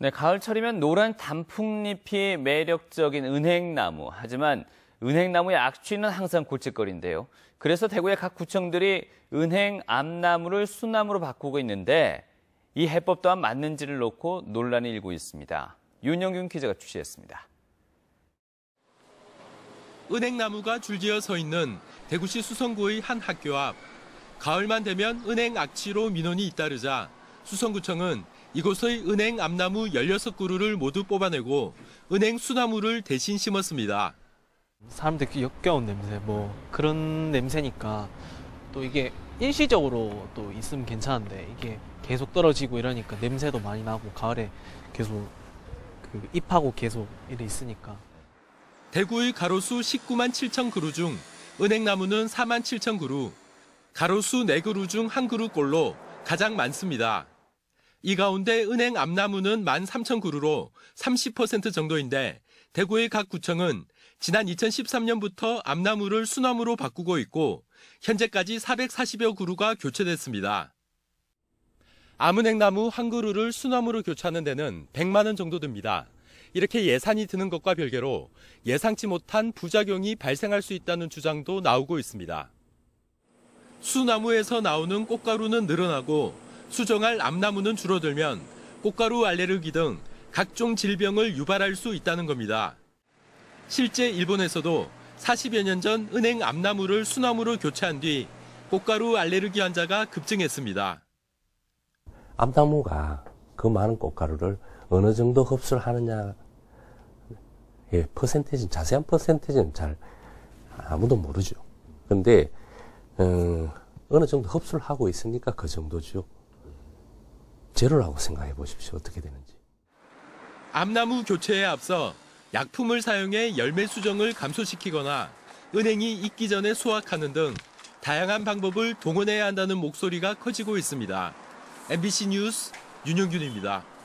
네, 가을철이면 노란 단풍잎이 매력적인 은행나무. 하지만 은행나무의 악취는 항상 골칫거리인데요. 그래서 대구의 각 구청들이 은행 암나무를 수나무로 바꾸고 있는데 이 해법 또한 맞는지를 놓고 논란이 일고 있습니다. 윤영균 기자가 취재했습니다. 은행나무가 줄지어 서 있는 대구시 수성구의 한 학교 앞. 가을만 되면 은행 악취로 민원이 잇따르자 수성구청은 이곳의 은행 암나무 16그루를 모두 뽑아내고 은행 수나무를 대신 심었습니다. 사람들 역겨운 냄새, 뭐 그런 냄새니까 또 이게 일시적으로 또 있으면 괜찮은데 이게 계속 떨어지고 이러니까 냄새도 많이 나고 가을에 계속 그 잎하고 계속 이래 있으니까. 대구의 가로수 19만 7천 그루 중 은행나무는 4만 7천 그루, 가로수 4그루 중 1그루꼴로 가장 많습니다. 이 가운데 은행 암나무는 13,000그루로 30% 정도인데 대구의 각 구청은 지난 2013년부터 암나무를 수나무로 바꾸고 있고 현재까지 440여 그루가 교체됐습니다. 암은행나무 한 그루를 수나무로 교체하는 데는 100만 원 정도 듭니다. 이렇게 예산이 드는 것과 별개로 예상치 못한 부작용이 발생할 수 있다는 주장도 나오고 있습니다. 수나무에서 나오는 꽃가루는 늘어나고 수정할 암나무는 줄어들면 꽃가루 알레르기 등 각종 질병을 유발할 수 있다는 겁니다. 실제 일본에서도 40여 년 전 은행 암나무를 수나무로 교체한 뒤 꽃가루 알레르기 환자가 급증했습니다. 암나무가 그 많은 꽃가루를 어느 정도 흡수를 하느냐 예, 퍼센테이지 자세한 퍼센테이지는 잘 아무도 모르죠. 근데 음, 어느 정도 흡수를 하고 있으니까 그 정도죠. 제로라고 생각해 보십시오. 어떻게 되는지. 암나무 교체에 앞서 약품을 사용해 열매 수정을 감소시키거나 은행이 익기 전에 수확하는 등 다양한 방법을 동원해야 한다는 목소리가 커지고 있습니다. MBC 뉴스 윤영균입니다.